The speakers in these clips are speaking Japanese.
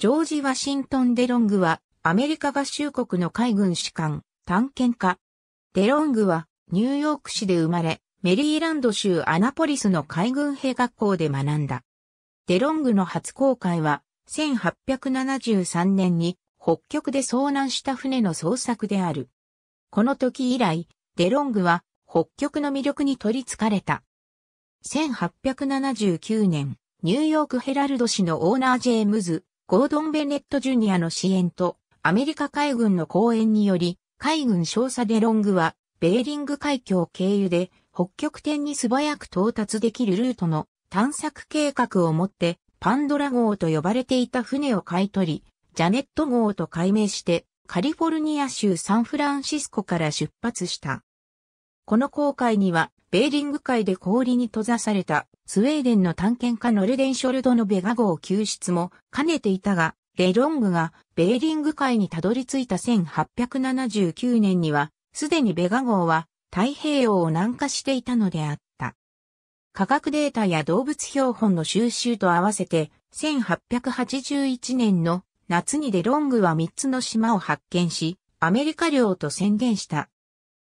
ジョージ・ワシントン・デロングは、アメリカ合衆国の海軍士官、探検家。デロングは、ニューヨーク市で生まれ、メリーランド州アナポリスの海軍兵学校で学んだ。デロングの初航海は、1873年に北極で遭難した船の捜索である。この時以来、デロングは北極の魅力に取り憑かれた。1879年、ニューヨークヘラルド市のオーナージェームズ・ゴードン・ベネット・ジュニアの支援と、アメリカ海軍の講演により、海軍少佐デロングは、ベーリング海峡経由で、北極点に素早く到達できるルートの探索計画を持って、パンドラ号と呼ばれていた船を買い取り、ジャネット号と改名して、カリフォルニア州サンフランシスコから出発した。この航海には、ベーリング海で氷に閉ざされたスウェーデンの探検家ノルデンショルドのベガ号救出も兼ねていたが、レロングがベーリング海にたどり着いた1879年には、すでにベガ号は太平洋を南下していたのであった。科学データや動物標本の収集と合わせて、1881年の夏にデロングは3つの島を発見し、アメリカ領と宣言した。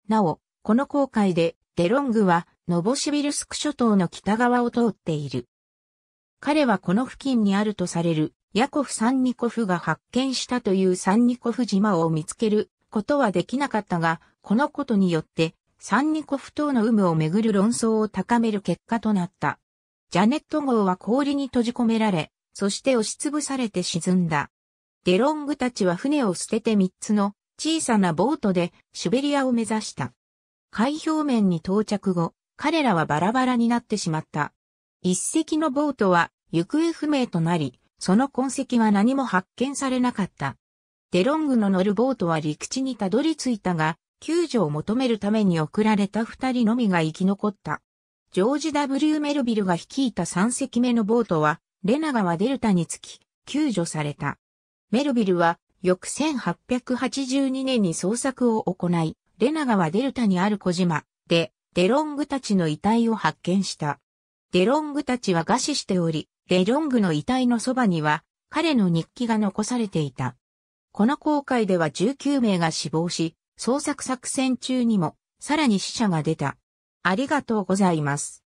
なお、この航海でデロングはノボシビルスク諸島の北側を通っている。彼はこの付近にあるとされるヤコフ・サンニコフが発見したというサンニコフ島を見つけることはできなかったが、このことによってサンニコフ島の有無をめぐる論争を高める結果となった。ジャネット号は氷に閉じ込められ、そして押しつぶされて沈んだ。デロングたちは船を捨てて3つの小さなボートでシベリアを目指した。海表面に到着後、彼らはバラバラになってしまった。一隻のボートは行方不明となり、その痕跡は何も発見されなかった。デロングの乗るボートは陸地にたどり着いたが、救助を求めるために送られた二人のみが生き残った。ジョージ・ W・ メルビルが率いた三隻目のボートは、レナ川デルタにつき、救助された。メルビルは、翌1882年に捜索を行い、レナ川デルタにある小島で、デロングたちの遺体を発見した。デロングたちは餓死しており、デロングの遺体のそばには、彼の日記が残されていた。この航海では19名が死亡し、捜索作戦中にも、さらに死者が出た。ありがとうございます。